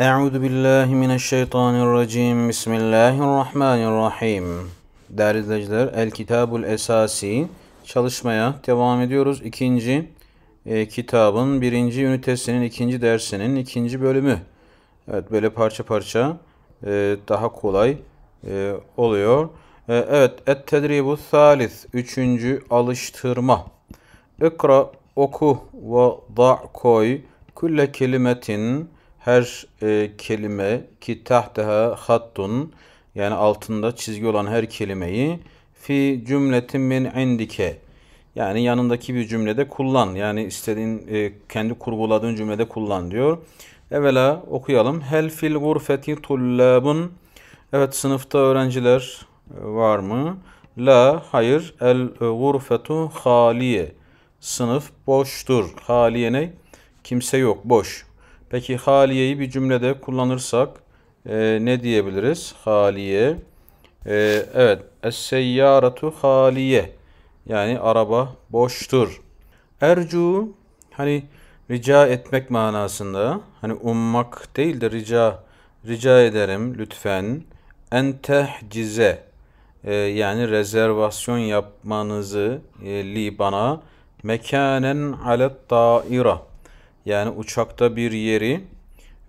Euzu billahi mineşşeytanirracim. Bismillahirrahmanirrahim. Değerli izleyiciler, El Kitabul Esasi çalışmaya devam ediyoruz. İkinci e, kitabın birinci ünitesinin ikinci dersinin ikinci bölümü. Evet böyle parça parça e, daha kolay e, oluyor. E, evet, et tedribu salis, üçüncü alıştırma. Ikra, oku ve da koy, külle kelimetin, her e, kelime ki tahtaha hattun yani altında çizgi olan her kelimeyi fi cümletin min indike yani yanındaki bir cümlede kullan. Yani istediğin e, kendi kurguladığın cümlede kullan diyor. Evvela okuyalım. Hel fil gurfeti tullabun. Evet sınıfta öğrenciler e, var mı? La hayır. El gurfetu haliye. Sınıf boştur. Haliye ne? Kimse yok. Boş. Peki haliyeyi bir cümlede kullanırsak e, ne diyebiliriz? Haliye. E, evet. Es-seyyaratu haliye. Yani araba boştur. Ercu hani rica etmek manasında hani ummak değil de rica rica ederim lütfen en tehcize e, yani rezervasyon yapmanızı e, li bana mekanen alet daira yani uçakta bir yeri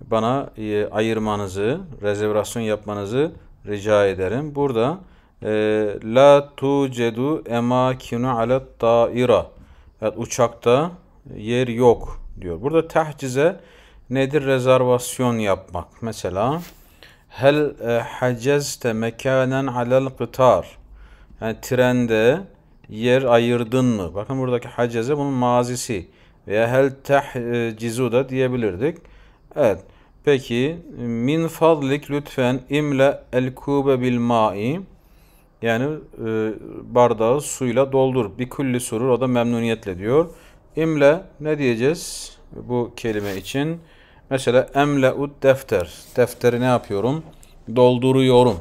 bana e, ayırmanızı, rezervasyon yapmanızı rica ederim. Burada e, la tucedu emakinu ala daira. Evet, uçakta yer yok diyor. Burada tahcize nedir? Rezervasyon yapmak. Mesela hel e, hacezte mekanen alel kıtar. Yani trende yer ayırdın mı? Bakın buradaki hacize bunun mazisi veya hel tehcizu da diyebilirdik. Evet. Peki min fadlik lütfen imle el kube bil ma'i yani e, bardağı suyla doldur. Bir külli surur o da memnuniyetle diyor. İmle ne diyeceğiz bu kelime için? Mesela emle ud defter. Defteri ne yapıyorum? Dolduruyorum.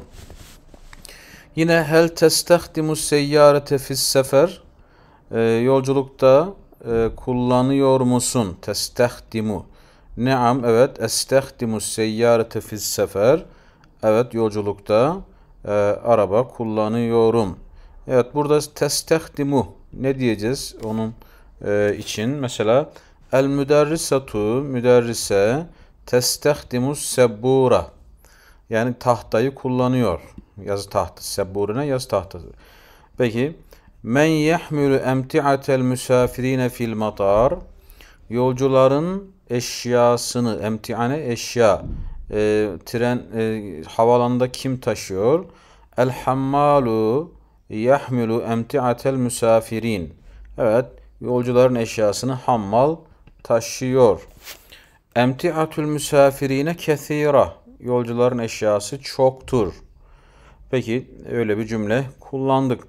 Yine hel testehdimu seyyarete fis sefer. E, yolculukta e, kullanıyor musun? Testehdimu. Naam evet. Estehdimu seyyarete fis sefer. Evet yolculukta e, araba kullanıyorum. Evet burada testehdimu ne diyeceğiz onun e, için? Mesela el müderrisatu müderrise testehdimu sebura. Yani tahtayı kullanıyor. Yazı tahtı. ne yazı tahtası. Peki Men yahmilu emti'atel misafirine fil matar. Yolcuların eşyasını, emtiane eşya, e, tren, e, havalanda kim taşıyor? El hammalu yahmilu emti'atel misafirin. Evet, yolcuların eşyasını hammal taşıyor. Emti'atül misafirine kethira. Yolcuların eşyası çoktur. Peki öyle bir cümle kullandık.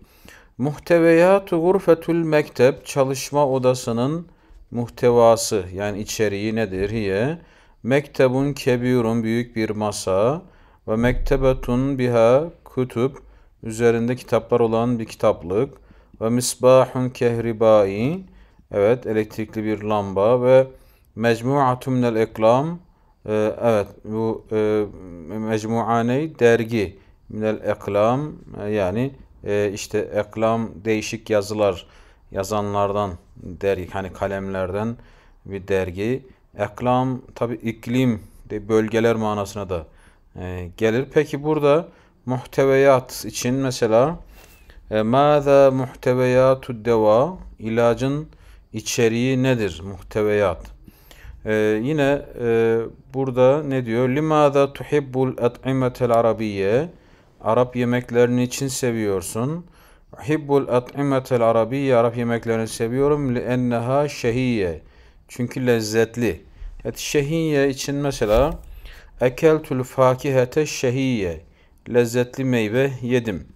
Muhteveyatü gurfetül mektep çalışma odasının muhtevası yani içeriği nedir? Hiye mektebun kebirun büyük bir masa ve mektebetun biha kütüb üzerinde kitaplar olan bir kitaplık ve misbahun kehribai evet elektrikli bir lamba ve mecmuatun minel eklam e, evet bu e, mecmuane dergi minel eklam e, yani e, işte eklam değişik yazılar yazanlardan dergi hani kalemlerden bir dergi. Eklam tabi iklim de bölgeler manasına da e, gelir. Peki burada muhteveyat için mesela e, Mâzâ muhteveyâtu deva ilacın içeriği nedir? Muhteveyat. Ee, yine e, burada ne diyor? Limâzâ tuhibbul et'imetel arabiyye Arap yemeklerini için seviyorsun. Hibbul at'imetel arabiyye Arap yemeklerini seviyorum. Li enneha şehiyye. Çünkü lezzetli. Et şehiyye için mesela ekeltül fakihete şehiyye. Lezzetli meyve yedim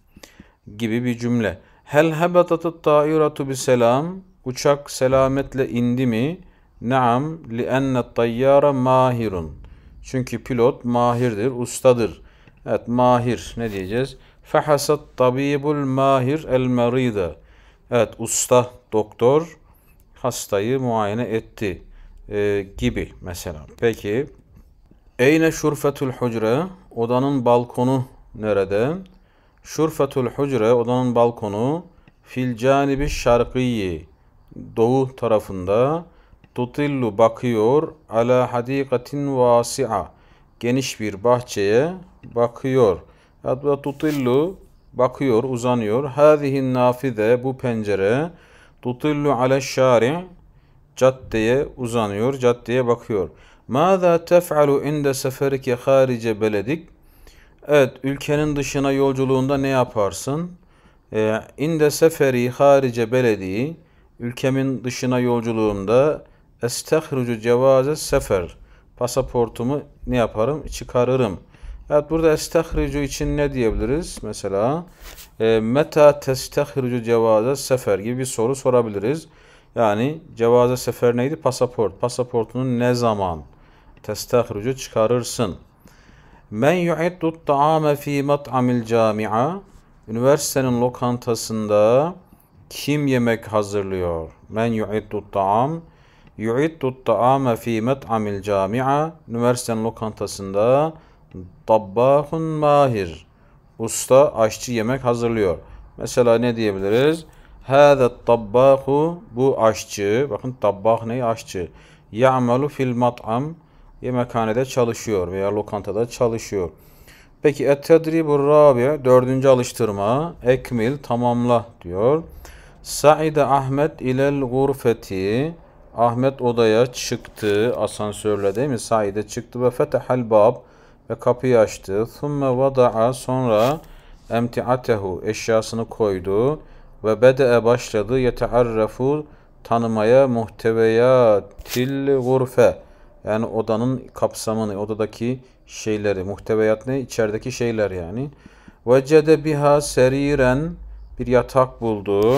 gibi bir cümle. Hel hebetatet ta'iratu bi selam. Uçak selametle indi mi? Naam li enne tayyara mahirun. Çünkü pilot mahirdir, ustadır. Evet mahir ne diyeceğiz? Fehasat tabibul mahir el meride. Evet usta doktor hastayı muayene etti e, gibi mesela. Peki Eyne şurfetul hucre odanın balkonu nerede? Şurfetul hucre odanın balkonu fil canibi şarkiyi doğu tarafında tutillu bakıyor ala hadikatin vasi'a geniş bir bahçeye bakıyor. Ve tutillu bakıyor, uzanıyor. Hâzihin nafide bu pencere tutillu ale şari caddeye uzanıyor, caddeye bakıyor. Mâzâ tef'alu inde seferike harice beledik? Evet, ülkenin dışına yolculuğunda ne yaparsın? E, inde seferi harice belediği, ülkemin dışına yolculuğunda estehrucu cevaze sefer, pasaportumu ne yaparım? Çıkarırım. Evet burada estahricu için ne diyebiliriz? Mesela e, meta testahricu cevaza sefer gibi bir soru sorabiliriz. Yani cevaza sefer neydi? Pasaport. Pasaportunu ne zaman testahricu çıkarırsın? Men yu'iddu ta'ame fi mat'amil cami'a Üniversitenin lokantasında kim yemek hazırlıyor? Men yu'iddu ta'am yu'iddu ta'ame fi mat'amil cami'a Üniversitenin lokantasında Tabbahun mahir. Usta aşçı yemek hazırlıyor. Mesela ne diyebiliriz? Hâzâ tabbahu bu aşçı. Bakın tabbah ne? Aşçı. Ya'malu fil mat'am. Yemekhanede çalışıyor veya lokantada çalışıyor. Peki et-tedribur rabi dördüncü alıştırma ekmil tamamla diyor. Saide Ahmet ilel gurfeti Ahmet odaya çıktı asansörle değil mi? Saide çıktı ve fetehel bab ve kapıyı açtı. Thumme vada'a sonra emtiatehu eşyasını koydu ve bede'e başladı yetearrafu tanımaya muhteveyatil gurfe yani odanın kapsamını, odadaki şeyleri, muhteviyat ne? İçerideki şeyler yani. Vecede biha seriren bir yatak buldu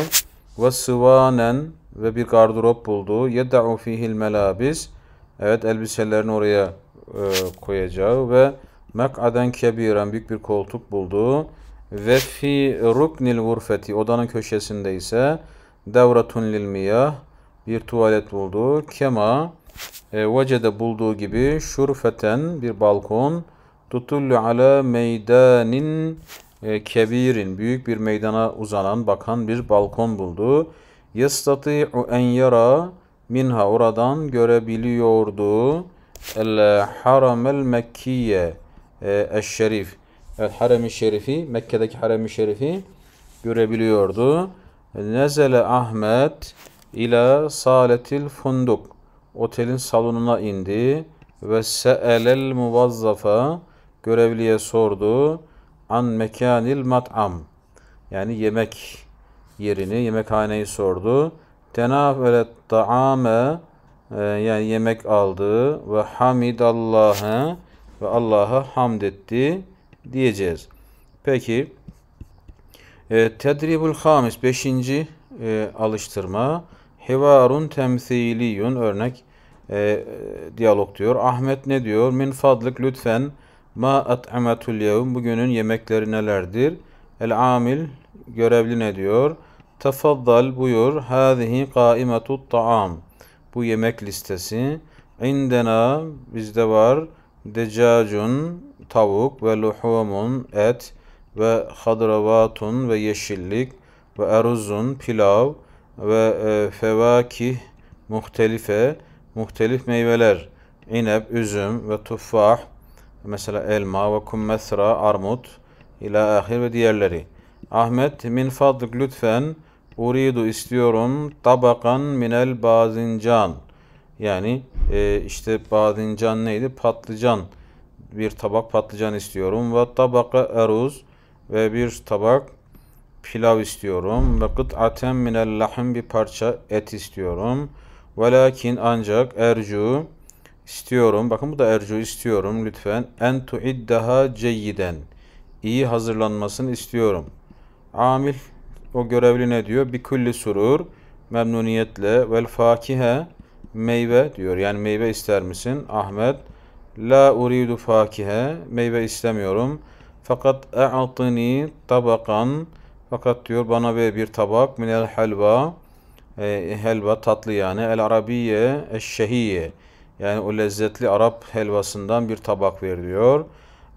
ve sıvanen ve bir gardırop buldu. Yed'u fihil melabis. Evet elbiselerini oraya e, koyacağı ve mek'aden kebiren büyük bir koltuk buldu. Ve fi ruknil vurfeti odanın köşesinde ise devratun lil miyah bir tuvalet buldu. Kema e, vecede bulduğu gibi şurfeten bir balkon tutullu ala meydanin e, kebirin büyük bir meydana uzanan bakan bir balkon buldu. Yestati'u en yara minha oradan görebiliyordu. El-Haramel Mekkiye Eş-Şerif. Evet Harem-i Şerifi, Mekke'deki Harem-i Şerifi görebiliyordu. Nezele Ahmet ila Saletil Funduk. Otelin salonuna indi ve se'elel muvazzafa görevliye sordu an mekanil mat'am yani yemek yerini, yemekhaneyi sordu. Tenafvelet ta'ame ee, yani yemek aldı ve Hamid hamidallahı ve Allah'a hamd etti diyeceğiz. Peki e, tedribul hamis 5. E, alıştırma hivarun temsiliyun örnek e, diyalog diyor. Ahmet ne diyor? Min fadlık lütfen ma at'amatul yevm bugünün yemekleri nelerdir? El amil görevli ne diyor? Tefaddal buyur. Hâzihi kâimetut ta'am bu yemek listesi. indena bizde var decacun tavuk ve luhumun et ve hadravatun ve yeşillik ve eruzun pilav ve e, fevakih muhtelife muhtelif meyveler inep, üzüm ve tuffah mesela elma ve kummesra armut ila ahir ve diğerleri. Ahmet min fadlık lütfen Uridu istiyorum tabakan minel bazincan. Yani e, işte bazincan neydi? Patlıcan. Bir tabak patlıcan istiyorum. Ve tabaka eruz ve bir tabak pilav istiyorum. Ve kıt'aten minel lahim bir parça et istiyorum. Velakin ancak ercu istiyorum. Bakın bu da ercu istiyorum lütfen. En tu'iddaha ceyyiden. İyi hazırlanmasını istiyorum. Amil o görevli ne diyor? Bir külli surur, memnuniyetle vel fakihe meyve diyor. Yani meyve ister misin? Ahmet la uridu fakihe meyve istemiyorum. Fakat e'atini tabakan fakat diyor bana ver bir tabak minel helva e, helva tatlı yani el arabiye eşşehiye yani o lezzetli Arap helvasından bir tabak ver diyor.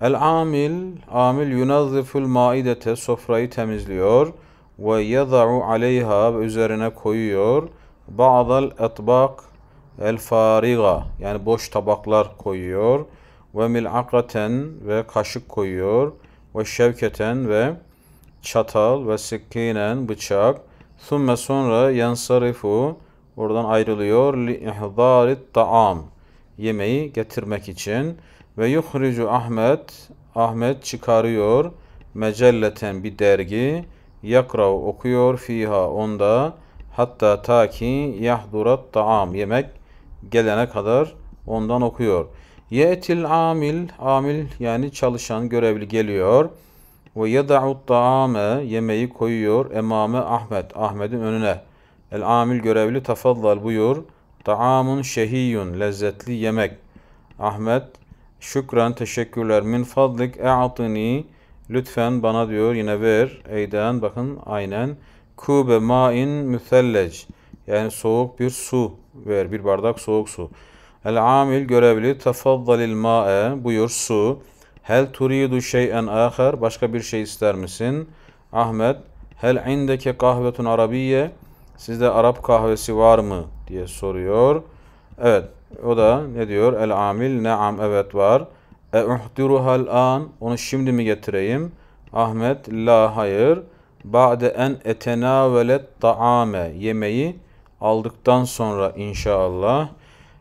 El amil amil yunazziful maidete sofrayı temizliyor ve yada'u aleyha üzerine koyuyor ba'dal etbak el fariga yani boş tabaklar koyuyor ve mil'akaten ve kaşık koyuyor ve şevketen ve çatal ve sikkinen bıçak thumme sonra yansarifu oradan ayrılıyor li ihdarit taam yemeği getirmek için ve yuhricu Ahmet Ahmet çıkarıyor mecelleten bir dergi yakrav okuyor fiha onda hatta ta ki yahdurat taam yemek gelene kadar ondan okuyor. Ye'til amil amil yani çalışan görevli geliyor. Ve yeda'ut taame yemeği koyuyor emame Ahmet Ahmet'in önüne. El amil görevli tafallal buyur. Taamun şehiyun lezzetli yemek. Ahmet şükran teşekkürler min fadlik e'atini Lütfen bana diyor yine ver. Eyden bakın aynen. Kube main müsellec. Yani soğuk bir su ver. Bir bardak soğuk su. El amil görevli. Tefaddalil ma'e. Buyur su. Hel turidu şeyen ahar. Başka bir şey ister misin? Ahmet. Hel indeke kahvetun arabiye. Sizde Arap kahvesi var mı? diye soruyor. Evet. O da ne diyor? El amil. Naam. Evet var. E'uhdiruha an onu şimdi mi getireyim? Ahmet la hayır. Ba'de en etenavelet taame yemeği aldıktan sonra inşallah.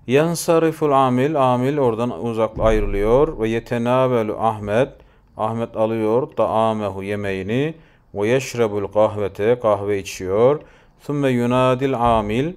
Yansariful amil amil oradan uzak ayrılıyor ve yetenavelu Ahmet Ahmet alıyor taamehu yemeğini ve yeşrebul kahvete kahve içiyor. Thumme yunadil amil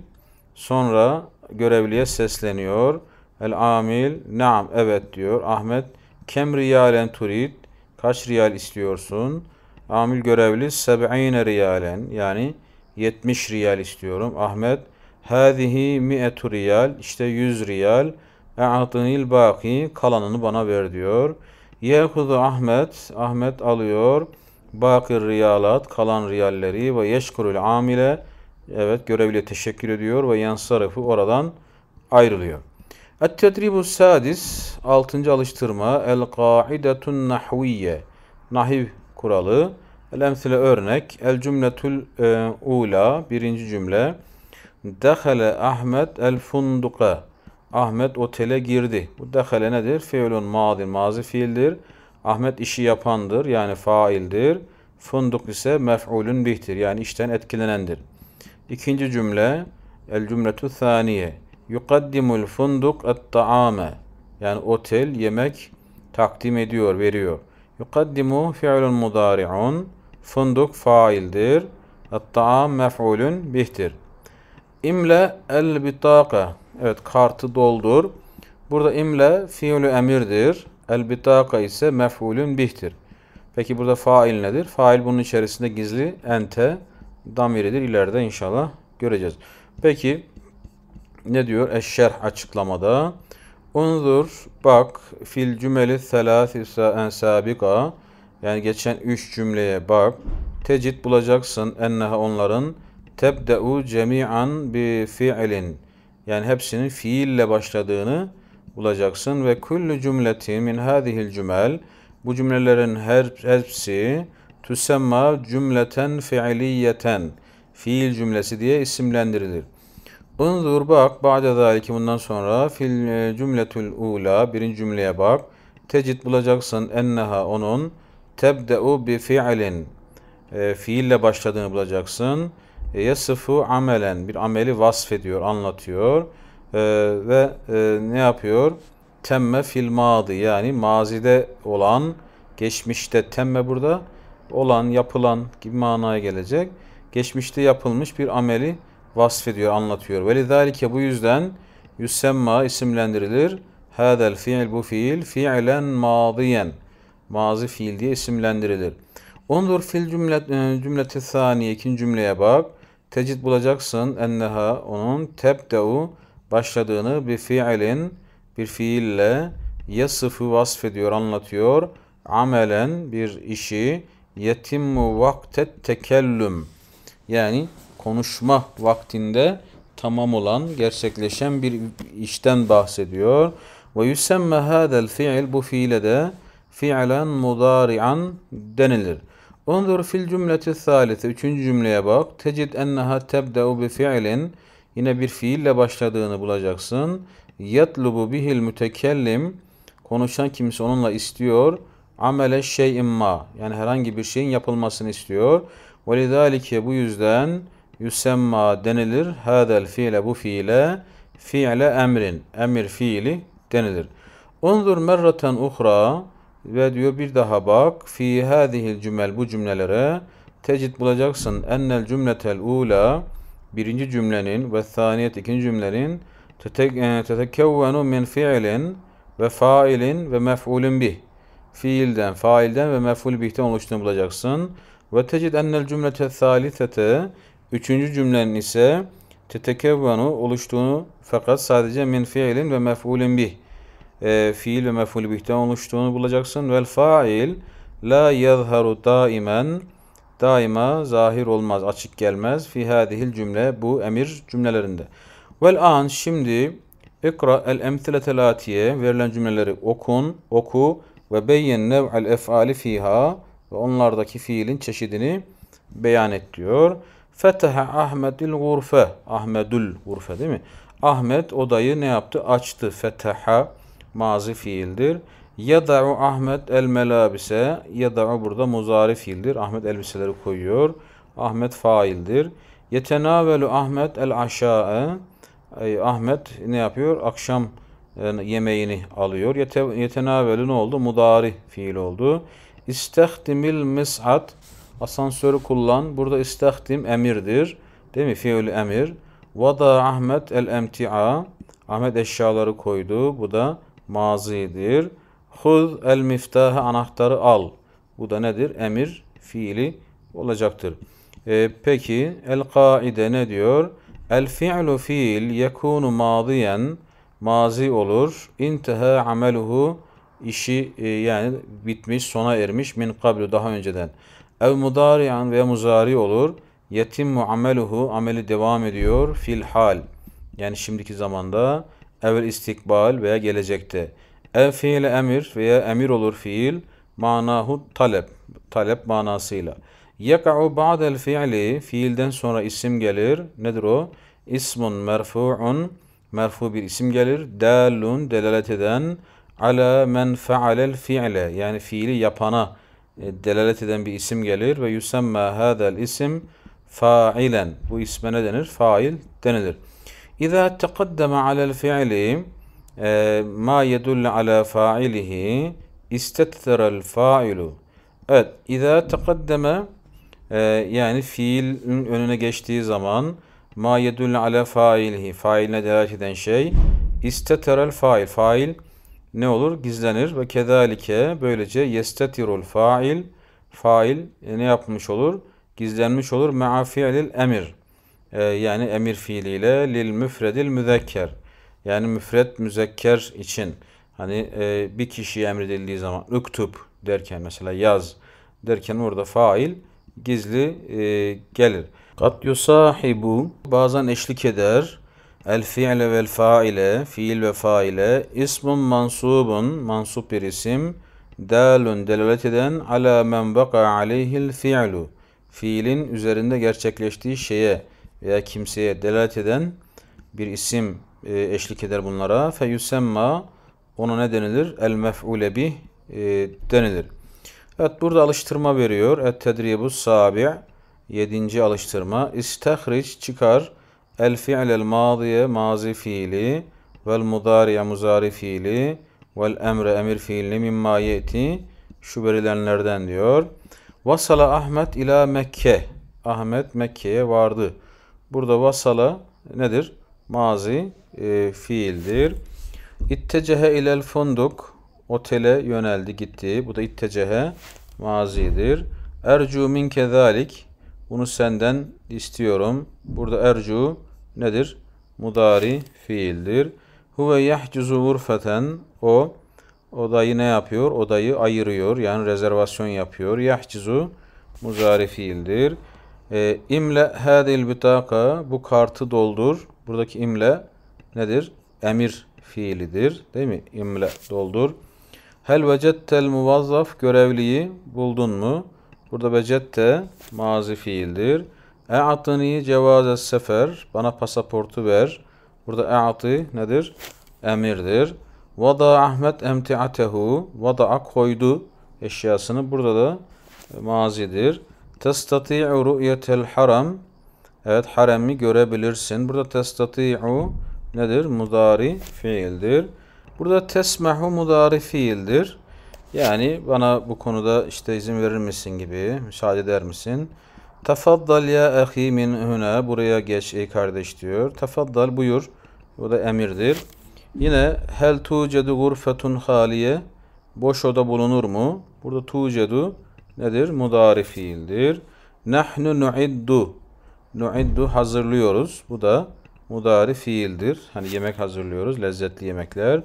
sonra görevliye sesleniyor. El amil naam evet diyor. Ahmet kem riyalen turid kaç riyal istiyorsun? Amil görevli seb'ine riyalen yani 70 riyal istiyorum. Ahmet hâzihi mi'etu riyal işte 100 riyal e'atınil baki kalanını bana ver diyor. Yekudu Ahmet Ahmet alıyor bakir riyalat kalan riyalleri ve yeşkurul amile evet görevliye teşekkür ediyor ve yansarıfı oradan ayrılıyor. Et-tedribu sadis 6. alıştırma El-kaidetun nahviye Nahiv kuralı El-emsile örnek El-cümletul e, ula birinci cümle Dehale Ahmet el-funduka Ahmet otele girdi. Bu dehale nedir? Fiilun madin mazi fiildir. Ahmet işi yapandır yani faildir. Funduk ise mef'ulün bihtir yani işten etkilenendir. İkinci cümle el cümletü saniye yukaddimul funduk et yani otel yemek takdim ediyor, veriyor. Yukaddimu fi'lun mudari'un funduk faildir. Et-ta'am mef'ulun bihtir. İmle el bitaka. Evet kartı doldur. Burada imle fi'lü emirdir. El bitaka ise mef'ulun bihtir. Peki burada fail nedir? Fail bunun içerisinde gizli ente damiridir. İleride inşallah göreceğiz. Peki ne diyor? Eşşer açıklamada. Unzur bak fil cümeli selasisa en sabika yani geçen üç cümleye bak. tecit bulacaksın enneha onların tebde'u cemi'an bi fi'ilin yani hepsinin fiille başladığını bulacaksın ve kullu cümleti min hadihil cümel bu cümlelerin her hepsi tüsemma cümleten fiiliyeten fiil cümlesi diye isimlendirilir. Unzur bak ba'de zalike bundan sonra fil e, cümletül ula birinci cümleye bak. Tecid bulacaksın enneha onun tebde'u bi fiilin e, fiille başladığını bulacaksın. E, yasıfu amelen bir ameli vasf ediyor, anlatıyor e, ve e, ne yapıyor? Temme fil madı yani mazide olan, geçmişte temme burada olan, yapılan gibi manaya gelecek. Geçmişte yapılmış bir ameli vasfediyor, anlatıyor. Ve lidalike bu yüzden yüsemma isimlendirilir. Hadel fiil bu fiil fiilen maziyen, Mazi fiil diye isimlendirilir. Ondur fil cümlet, e, cümleti saniye ikinci cümleye bak. Tecid bulacaksın enneha onun tebdeu başladığını bir fiilin bir fiille yasıfı vasfediyor, anlatıyor. Amelen bir işi yetimmu vaktet tekellüm. Yani konuşma vaktinde tamam olan, gerçekleşen bir işten bahsediyor. Ve yüsemme hadel fiil bu fiile de fiilen mudari'an denilir. Unzur fil cümleti thalise. Üçüncü cümleye bak. Tecid enneha tebde'u bi fiilin. Yine bir fiille başladığını bulacaksın. Yatlubu bihil mütekellim. Konuşan kimse onunla istiyor. Amele şey imma, Yani herhangi bir şeyin yapılmasını istiyor. Ve bu yüzden yusemma denilir. Hadel fiile bu fiile fiile emrin. Emir fiili denilir. Unzur merraten uhra ve diyor bir daha bak fi hadihil cümel bu cümlelere tecid bulacaksın ennel cümletel ula birinci cümlenin ve saniyet ikinci cümlenin e, tetekkevvenu min fiilin ve failin ve mef'ulün bih fiilden, failden ve mef'ul bihten oluştuğunu bulacaksın. Ve tecid ennel cümlete salisete Üçüncü cümlenin ise tetekevvenu oluştuğunu fakat sadece min fiilin ve mef'ulin bih e, fiil ve mef'ul bihten oluştuğunu bulacaksın. Vel fail la yazharu daimen daima zahir olmaz, açık gelmez. Fi hadihil cümle bu emir cümlelerinde. Vel an şimdi ikra el emsiletelatiye verilen cümleleri okun, oku ve beyyin nev'el ef'ali fiha ve onlardaki fiilin çeşidini beyan et diyor. Feteha Ahmedül gurfe. Ahmedül gurfe değil mi? Ahmet odayı ne yaptı? Açtı. Feteha mazi fiildir. Yada'u Ahmet el melabise. Yada'u burada muzari fiildir. Ahmet elbiseleri koyuyor. Ahmet faildir. Yetenavelu Ahmet el aşa'e. Ahmet ne yapıyor? Akşam e, yemeğini alıyor. Yetenavelu ne oldu? Mudari fiil oldu. İstehdimil mis'at. Asansörü kullan. Burada istahdim emirdir. Değil mi? Fiil emir. Vada Ahmet el emtia. Ahmet eşyaları koydu. Bu da mazidir. Hud el miftahı anahtarı al. Bu da nedir? Emir fiili olacaktır. E, peki el kaide ne diyor? El fi'lu fiil yekunu madiyen mazi olur. İnteha ameluhu işi e, yani bitmiş, sona ermiş min kablu daha önceden. Ev mudari'an veya muzari olur. Yetimmu ameluhu ameli devam ediyor fil hal. Yani şimdiki zamanda evvel istikbal veya gelecekte. Ev fiil emir veya emir olur fiil manahu talep. Talep manasıyla. Yeka'u ba'del fiili fiilden sonra isim gelir. Nedir o? İsmun merfu'un merfu bir isim gelir. Dalun delalet eden ala men fealel fiile yani fiili yapana e, delalet eden bir isim gelir ve yusemma hadal isim failen. Bu isme ne denir? Fail denilir. İza teqaddeme alel fiili e, ma yedullu ala failihi istetterel failu. Evet, İza teqaddeme yani fiil önüne geçtiği zaman ma yedullu ala failihi failine delalet eden şey isteterel fail. Fail ne olur? Gizlenir ve kedalike böylece yestetirul fail fail e, ne yapmış olur? Gizlenmiş olur ma'a fiilil emir. E, yani emir fiiliyle lil müfredil müzekker. Yani müfred müzekker için hani e, bir kişi emredildiği zaman üktüp derken mesela yaz derken orada fail gizli e, gelir. Kat yusahibu bazen eşlik eder El fi'l vel faile, fiil ve faile, ismun mansubun, mansup bir isim, dalun delalet eden ala men baka aleyhil fi'lu, fiilin üzerinde gerçekleştiği şeye veya kimseye delalet eden bir isim e, eşlik eder bunlara. Fe yusemma, ona ne denilir? El mef'ule bih e, denilir. Evet burada alıştırma veriyor. Et tedribu sabi' 7. alıştırma. İstehriç çıkar El fi'lel madiye mazi fiili vel mudariye muzari fiili vel emre emir fiilini mimma yeti şu verilenlerden diyor. Vasala Ahmet ila Mekke. Ahmet Mekke'ye vardı. Burada vasala nedir? Mazi e, fiildir. İttecehe ilel funduk. Otele yöneldi gitti. Bu da ittecehe mazidir. Ercu minke zalik. Bunu senden istiyorum. Burada ercu nedir? Mudari fiildir. Huve yahcuzu gurfeten. O odayı ne yapıyor? Odayı ayırıyor. Yani rezervasyon yapıyor. Yahcuzu muzari fiildir. E, imle hadil bitaka. Bu kartı doldur. Buradaki imle nedir? Emir fiilidir. Değil mi? İmle doldur. Hel vecettel muvazzaf görevliyi buldun mu? Burada becette mazi fiildir. E'atini cevaze sefer. Bana pasaportu ver. Burada e'ati nedir? Emirdir. Vada Ahmet emtiatehu. Vada'a koydu eşyasını. Burada da mazidir. Testati'u ru'yetel haram. Evet haremi görebilirsin. Burada testati'u nedir? Mudari fiildir. Burada tesmehu mudari fiildir. Yani bana bu konuda işte izin verir misin gibi, müsaade eder misin? Tafaddal ya ahi min huna. Buraya geç ey kardeş diyor. Tafaddal buyur. Bu da emirdir. Yine hel tucedu gurfetun haliye. Boş oda bulunur mu? Burada tucedu nedir? Mudari fiildir. Nahnu nuiddu. Nuiddu hazırlıyoruz. Bu da mudari fiildir. Hani yemek hazırlıyoruz. Lezzetli yemekler.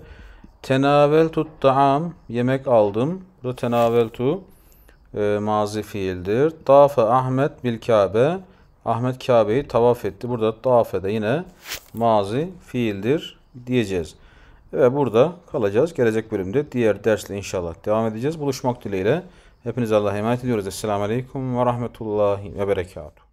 Tenavel tut taam yemek aldım. Bu tenavel tu e, mazi fiildir. Tafa Ahmet bil Kabe. Ahmet Kabe'yi tavaf etti. Burada dafe de yine mazi fiildir diyeceğiz. Ve burada kalacağız. Gelecek bölümde diğer dersle inşallah devam edeceğiz. Buluşmak dileğiyle. Hepinize Allah'a emanet ediyoruz. Esselamu Aleyküm ve Rahmetullahi ve Berekatuhu.